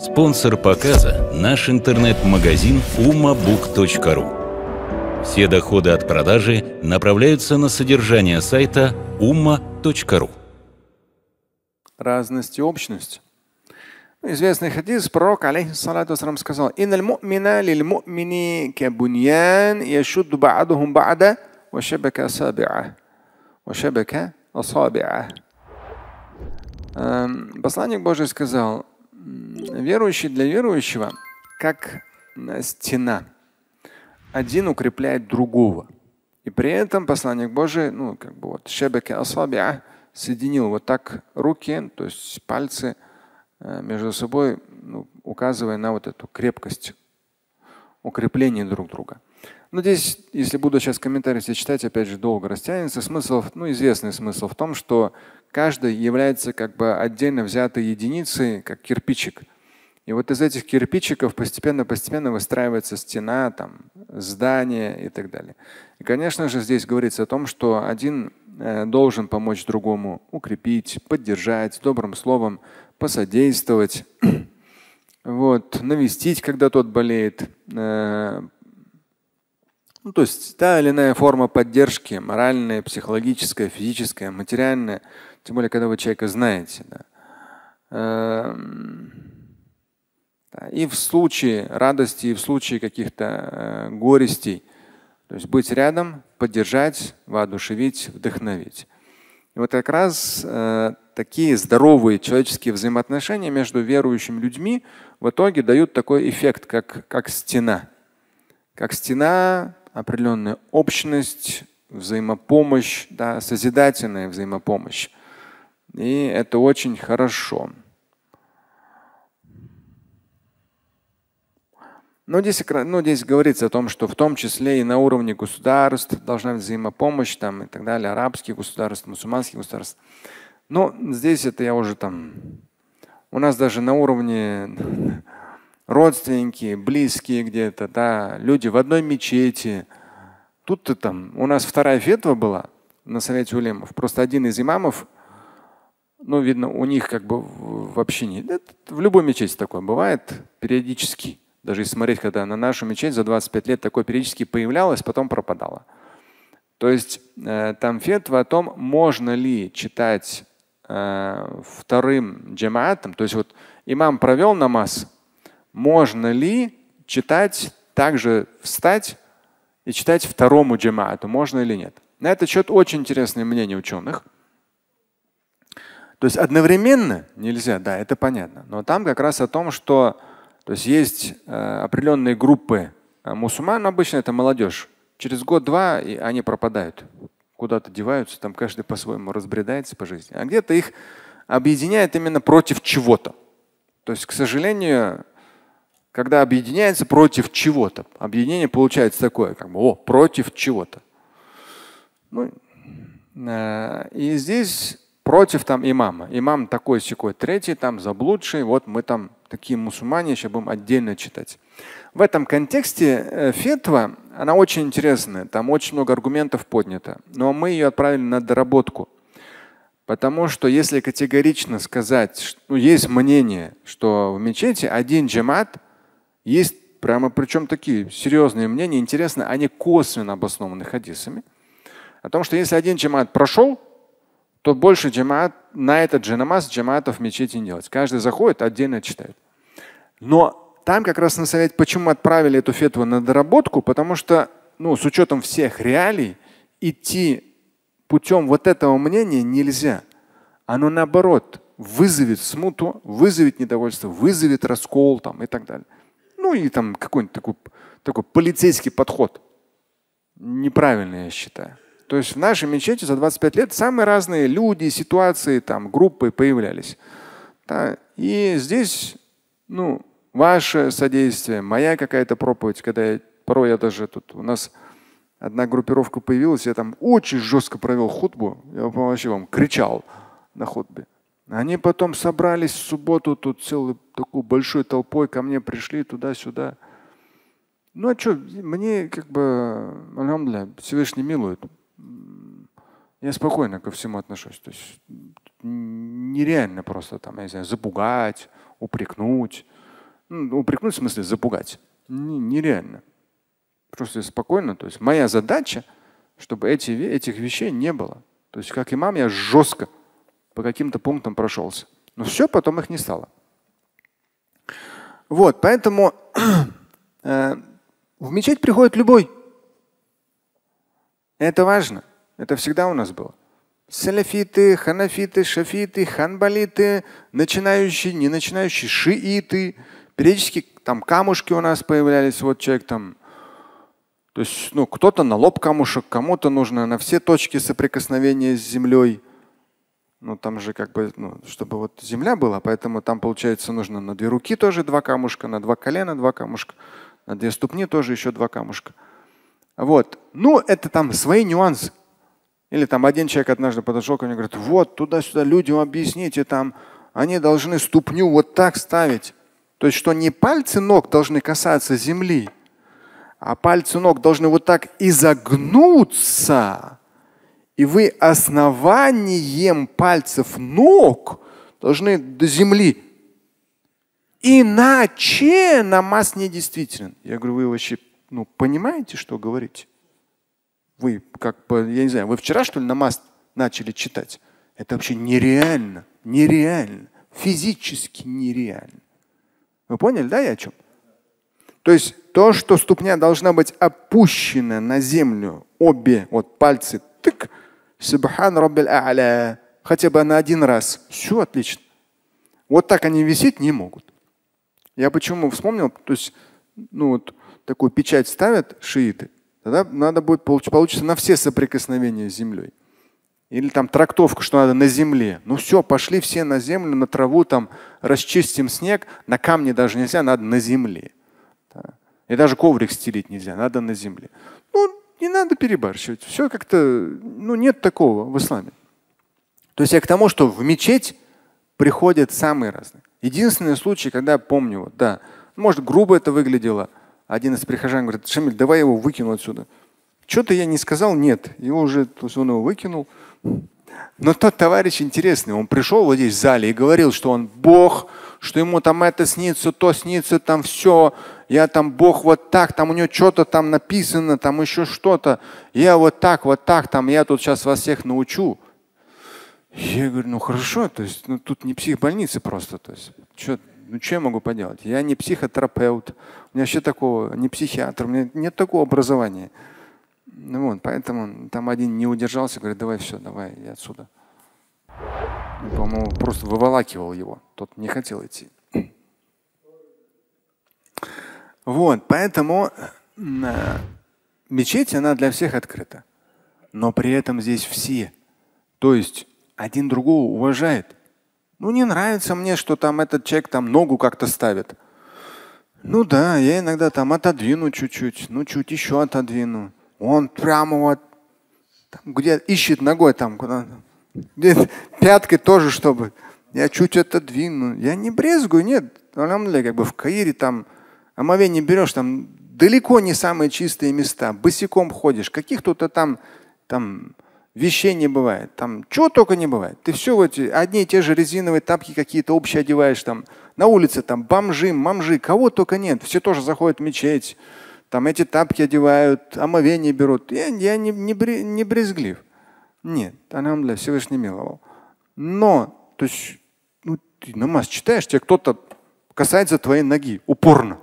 Спонсор показа – наш интернет-магазин umabook.ru. Все доходы от продажи направляются на содержание сайта umma.ru. Разность и общность. Ну, известный хадис, пророк, алейхиссалату вассалам, сказал, «Инна мумина лиль мумини кабуньян яшуд ба'адухум ба'да ва шабака саби'а». Ва шабака асаби'а. Эм, посланник Божий сказал, верующий для верующего как э, стена. Один укрепляет другого. И при этом посланник Божий, ну, как бы вот шебеке асабиа, соединил вот так руки, то есть пальцы э, между собой, ну, указывая на вот эту крепкость, укрепления друг друга. Но ну, здесь, если буду сейчас комментарии все читать, опять же, долго растянется. Смысл, ну, известный смысл в том, что каждый является как бы отдельно взятой единицей, как кирпичик. И вот из этих кирпичиков постепенно-постепенно выстраивается стена, там, здание и так далее. И, конечно же, здесь говорится о том, что один э, должен помочь другому укрепить, поддержать добрым словом, посодействовать, вот, навестить, когда тот болеет, э, ну, то есть та или иная форма поддержки, моральная, психологическая, физическая, материальная, тем более, когда вы человека знаете. Да. Эм, и в случае радости, и в случае каких-то э, горестей. То есть быть рядом, поддержать, воодушевить, вдохновить. И вот как раз э, такие здоровые человеческие взаимоотношения между верующими людьми в итоге дают такой эффект, как, как стена. Как стена, определенная общность, взаимопомощь, да, созидательная взаимопомощь. И это очень хорошо. Но ну, здесь, ну, здесь говорится о том, что в том числе и на уровне государств должна быть взаимопомощь там, и так далее, арабских государств, мусульманских государств. Но здесь это я уже там... У нас даже на уровне родственники, близкие где-то, да, люди в одной мечети. Тут ты там. У нас вторая фетва была на Совете Улемов. Просто один из имамов, ну, видно, у них как бы вообще общине. в любой мечети такое бывает периодически. Даже если смотреть, когда на нашу мечеть за 25 лет такое периодически появлялось, потом пропадало. То есть э, там фетва о том, можно ли читать э, вторым джамаатом. То есть вот имам провел намаз, можно ли читать, также встать и читать второму джамаату, можно или нет. На этот счет очень интересное мнение ученых. То есть одновременно нельзя, да, это понятно. Но там как раз о том, что то есть, есть э, определенные группы э, мусульман, обычно это молодежь. Через год-два они пропадают, куда-то деваются, там каждый по-своему разбредается по жизни. А где-то их объединяет именно против чего-то. То есть, к сожалению, когда объединяется против чего-то. Объединение получается такое, как бы, о, против чего-то. Ну, э, и здесь против там имама. Имам такой секой, третий там заблудший, вот мы там такие мусульмане, еще будем отдельно читать. В этом контексте э, фетва, она очень интересная, там очень много аргументов поднято, но мы ее отправили на доработку. Потому что если категорично сказать, что ну, есть мнение, что в мечети один джемат – есть прямо причем такие серьезные мнения, интересно, они косвенно обоснованы хадисами, о том, что если один джамаат прошел, то больше джамаат на этот же намаз джамаатов в мечети не делать. Каждый заходит, отдельно читает. Но там как раз наставляет, почему отправили эту фетву на доработку, потому что ну, с учетом всех реалий идти путем вот этого мнения нельзя. Оно наоборот вызовет смуту, вызовет недовольство, вызовет раскол там, и так далее. Ну, и там какой-нибудь такой, такой полицейский подход. Неправильно, я считаю. То есть в нашей мечети за 25 лет самые разные люди, ситуации, там, группы появлялись. Да. И здесь, ну, ваше содействие, моя какая-то проповедь, когда я, порой я даже тут у нас одна группировка появилась, я там очень жестко провел хутбу, я вообще вам кричал на хутбе. Они потом собрались в субботу, тут целую такую большой толпой ко мне пришли туда-сюда. Ну а что, мне как бы, алямбля, Всевышний милует. Я спокойно ко всему отношусь. То есть нереально просто там, я не знаю, запугать, упрекнуть. Ну, упрекнуть в смысле запугать. Нереально. Просто спокойно. То есть моя задача, чтобы эти, этих вещей не было. То есть как имам я жестко по каким-то пунктам прошелся. Но все, потом их не стало. Вот, поэтому э, в мечеть приходит любой. Это важно. Это всегда у нас было. Салафиты, ханафиты, шафиты, ханбалиты, начинающие, не начинающие, шииты. Периодически там камушки у нас появлялись. Вот человек там то есть, ну, кто-то на лоб камушек, кому-то нужно на все точки соприкосновения с землей ну там же как бы, ну, чтобы вот земля была, поэтому там получается нужно на две руки тоже два камушка, на два колена два камушка, на две ступни тоже еще два камушка. Вот. Ну, это там свои нюансы. Или там один человек однажды подошел ко мне и говорит, вот туда-сюда людям объясните, там они должны ступню вот так ставить. То есть, что не пальцы ног должны касаться земли, а пальцы ног должны вот так изогнуться, и вы основанием пальцев ног должны до земли. Иначе намаз недействителен. Я говорю, вы вообще ну, понимаете, что говорите? Вы как бы, я не знаю, вы вчера, что ли, намаз начали читать? Это вообще нереально, нереально, физически нереально. Вы поняли, да, я о чем? То есть то, что ступня должна быть опущена на землю, обе вот пальцы, тык, Субхан Раббил А'ля. Хотя бы на один раз. Все отлично. Вот так они висеть не могут. Я почему вспомнил, то есть, ну вот такую печать ставят шииты, тогда надо будет получ получиться на все соприкосновения с землей. Или там трактовка, что надо на земле. Ну все, пошли все на землю, на траву, там расчистим снег, на камне даже нельзя, надо на земле. Да. И даже коврик стелить нельзя, надо на земле. Ну, не надо перебарщивать. Все как-то, ну нет такого в исламе. То есть я к тому, что в мечеть приходят самые разные. Единственный случай, когда помню, вот, да, может грубо это выглядело. Один из прихожан говорит, Шамиль, давай его выкину отсюда. Что-то я не сказал, нет. Его уже, то есть он его выкинул. Но тот товарищ интересный, он пришел вот здесь в зале и говорил, что он Бог, что ему там это снится, то снится, там все, я там Бог вот так, там у него что-то там написано, там еще что-то, я вот так, вот так, там я тут сейчас вас всех научу. Я говорю, ну хорошо, то есть ну, тут не психбольницы просто, то есть что, ну что я могу поделать? Я не психотерапевт, у меня вообще такого, не психиатр, у меня нет такого образования. Ну вот, поэтому там один не удержался, говорит, давай все, давай я отсюда. По-моему, просто выволакивал его. Тот не хотел идти. Вот, поэтому э, мечеть, она для всех открыта. Но при этом здесь все. То есть один другого уважает. Ну, не нравится мне, что там этот человек там ногу как-то ставит. Ну да, я иногда там отодвину чуть-чуть, ну чуть еще отодвину. Он прямо вот там, где ищет ногой там, куда где пяткой тоже, чтобы я чуть это двину Я не брезгую, нет. Как бы в Каире там омовение берешь, там далеко не самые чистые места. Босиком ходишь, каких то там, там вещей не бывает. Там чего только не бывает. Ты все вот одни и те же резиновые тапки какие-то общие одеваешь там. На улице там бомжи, мамжи, кого только нет. Все тоже заходят в мечеть там эти тапки одевают, омовение берут. Я, я не, не, не брезглив. Нет, Алямдля, Всевышний миловал. Но, то есть, ну, ты намаз читаешь, тебе кто-то касается твоей ноги упорно.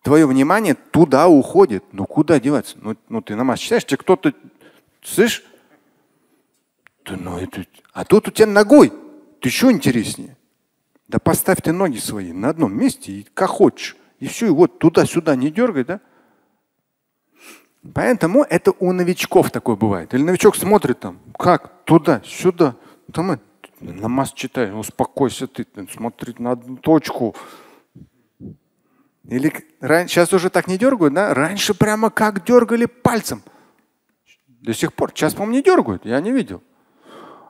Твое внимание туда уходит. Ну куда деваться? Ну, ну ты намаз читаешь, тебе кто-то, слышишь? Ты, ну, это... А тут у тебя ногой. Ты еще интереснее. Да поставь ты ноги свои на одном месте и как хочешь. И все, и вот туда-сюда не дергай, да? Поэтому это у новичков такое бывает. Или новичок смотрит там, как, туда, сюда, там, э, намаз читай, успокойся ты, смотри на одну точку. Или ран... сейчас уже так не дергают, да? Раньше прямо как дергали пальцем. До сих пор. Сейчас, по-моему, не дергают, я не видел.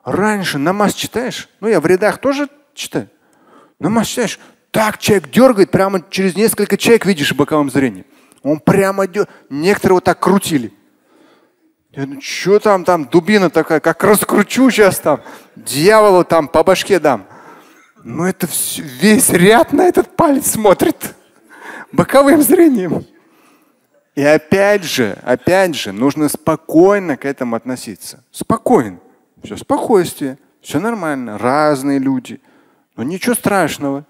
Раньше намаз читаешь, ну я в рядах тоже читаю. Намаз читаешь, так человек дергает, прямо через несколько человек видишь боковым зрением. Он прямо идет. Некоторые вот так крутили. Я ну что там, там дубина такая, как раскручу сейчас там, дьяволу там по башке дам. Но это все, весь ряд на этот палец смотрит боковым зрением. И опять же, опять же, нужно спокойно к этому относиться. Спокойно. Все спокойствие, все нормально, разные люди. Но ничего страшного.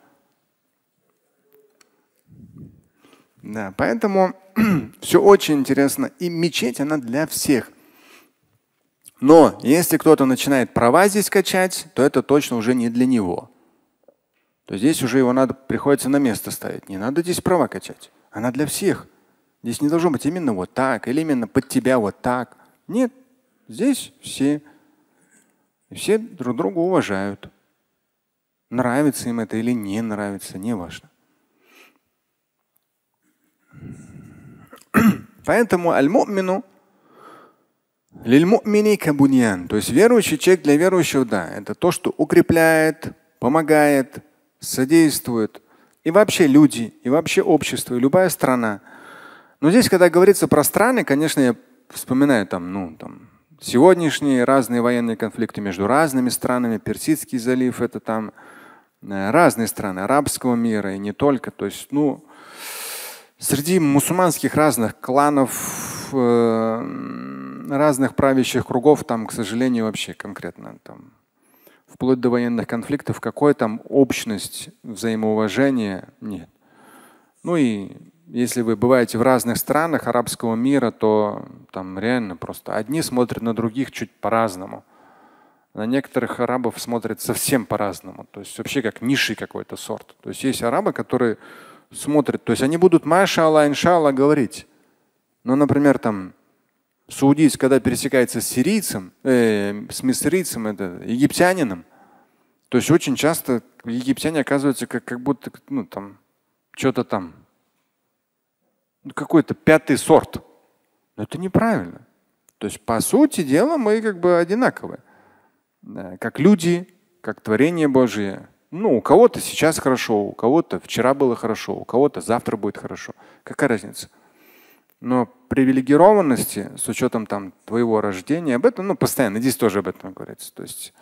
Да, поэтому все очень интересно. И мечеть, она для всех. Но если кто-то начинает права здесь качать, то это точно уже не для него. То здесь уже его надо, приходится на место ставить. Не надо здесь права качать. Она для всех. Здесь не должно быть именно вот так, или именно под тебя вот так. Нет, здесь все. все друг друга уважают. Нравится им это или не нравится, не важно. Поэтому аль-мумину лиль-мумини кабуньян. То есть верующий человек для верующего, да, это то, что укрепляет, помогает, содействует. И вообще люди, и вообще общество, и любая страна. Но здесь, когда говорится про страны, конечно, я вспоминаю там, ну, там, сегодняшние разные военные конфликты между разными странами, Персидский залив, это там э, разные страны арабского мира и не только. То есть, ну, Среди мусульманских разных кланов, э, разных правящих кругов, там, к сожалению, вообще конкретно там вплоть до военных конфликтов, какой там общность взаимоуважения нет. Ну и если вы бываете в разных странах арабского мира, то там реально просто одни смотрят на других чуть по-разному. На некоторых арабов смотрят совсем по-разному. То есть вообще как низший какой-то сорт. То есть есть арабы, которые смотрят. То есть они будут маша Алла, иншалла говорить. Но, ну, например, там саудиец, когда пересекается с сирийцем, э, с мисрийцем, это египтянином, то есть очень часто египтяне оказываются как, как будто ну, там что-то там ну, какой-то пятый сорт. Но это неправильно. То есть, по сути дела, мы как бы одинаковые, Как люди, как творение Божие. Ну, у кого-то сейчас хорошо, у кого-то вчера было хорошо, у кого-то завтра будет хорошо. Какая разница? Но привилегированности с учетом там твоего рождения, об этом, ну, постоянно здесь тоже об этом говорится. То есть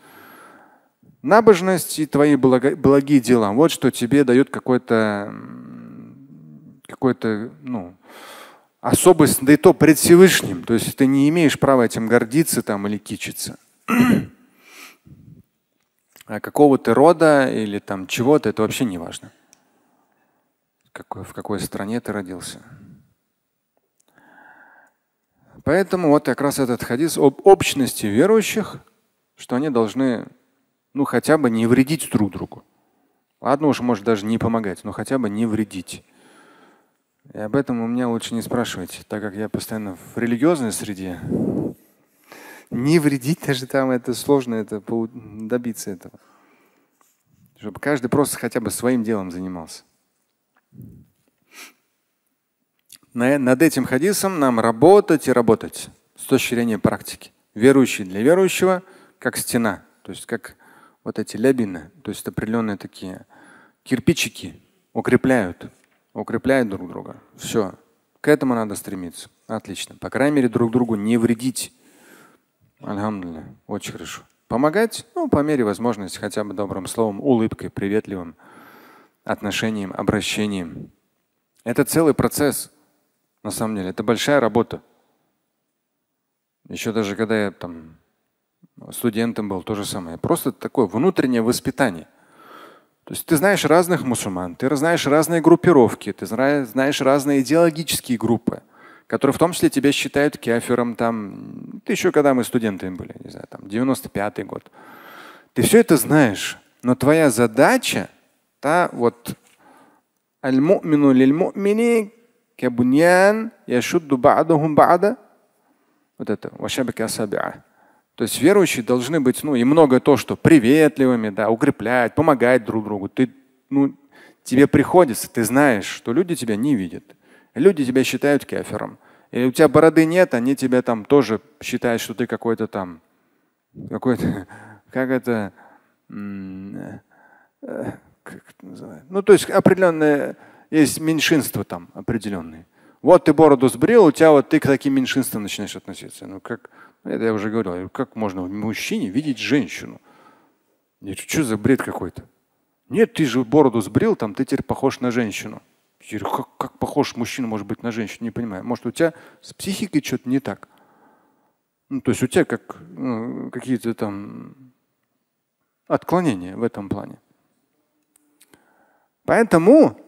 набожность и твои благо, благие дела, вот что тебе дает какой-то какой-то, ну, особость, да и то пред Всевышним. То есть ты не имеешь права этим гордиться там или кичиться. А какого ты рода или там чего-то, это вообще не важно. Какой, в какой стране ты родился. Поэтому вот как раз этот хадис об общности верующих, что они должны ну хотя бы не вредить друг другу. Ладно уж, может даже не помогать, но хотя бы не вредить. И об этом у меня лучше не спрашивать, так как я постоянно в религиозной среде не вредить даже там, это сложно это, добиться этого. Чтобы каждый просто хотя бы своим делом занимался. Над этим хадисом нам работать и работать с точки зрения практики. Верующий для верующего, как стена, то есть как вот эти лябины, то есть определенные такие кирпичики укрепляют, укрепляют друг друга. Все. К этому надо стремиться. Отлично. По крайней мере, друг другу не вредить. Альхамдулля, очень хорошо. Помогать, ну, по мере возможности, хотя бы добрым словом, улыбкой, приветливым отношением, обращением. Это целый процесс, на самом деле. Это большая работа. Еще даже когда я там студентом был, то же самое. Просто такое внутреннее воспитание. То есть ты знаешь разных мусульман, ты знаешь разные группировки, ты знаешь разные идеологические группы которые в том числе тебя считают кефером, там, ты еще когда мы студентами были, не знаю, там, 95-й год. Ты все это знаешь, но твоя задача, та вот аль-мумину кабуньян яшудду ба'духум ба'да. Вот это. Вашабика асабиа. То есть верующие должны быть, ну, и многое то, что приветливыми, да, укреплять, помогать друг другу. Ты, ну, тебе приходится, ты знаешь, что люди тебя не видят. Люди тебя считают кефером. И у тебя бороды нет, они тебя там тоже считают, что ты какой-то там, какой-то, как это, э, как это называется? Ну, то есть определенное есть меньшинство там определенные. Вот ты бороду сбрил, у тебя вот ты к таким меньшинствам начинаешь относиться. Ну, как, ну, это я уже говорил, как можно мужчине видеть женщину? Нет, что за бред какой-то? Нет, ты же бороду сбрил, там ты теперь похож на женщину. Я говорю, как, как похож мужчина может быть на женщину, не понимаю. Может, у тебя с психикой что-то не так? Ну, то есть у тебя как, ну, какие-то там отклонения в этом плане. Поэтому,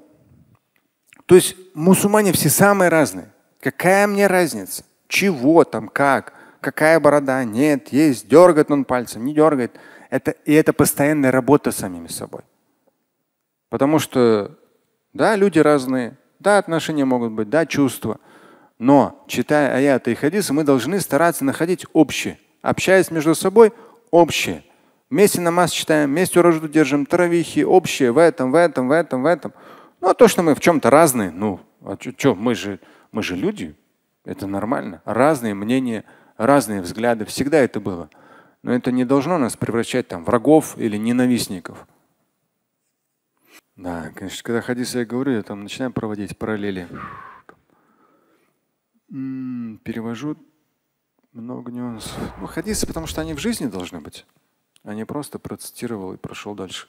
то есть мусульмане все самые разные. Какая мне разница? Чего там, как? Какая борода? Нет, есть. Дергает он пальцем, не дергает. Это, и это постоянная работа с самими собой. Потому что да, люди разные, да, отношения могут быть, да, чувства. Но, читая аяты и хадисы, мы должны стараться находить общее. Общаясь между собой, общее. Вместе намаз читаем, вместе уражду держим, таравихи, общее в этом, в этом, в этом, в этом. Ну, а то, что мы в чем-то разные, ну, а что, мы же, мы же люди, это нормально. Разные мнения, разные взгляды, всегда это было. Но это не должно нас превращать там, врагов или ненавистников. Да, конечно, когда хадисы я говорю, я там начинаю проводить параллели. перевожу много нюансов. Ну, хадисы, потому что они в жизни должны быть, а не просто процитировал и прошел дальше.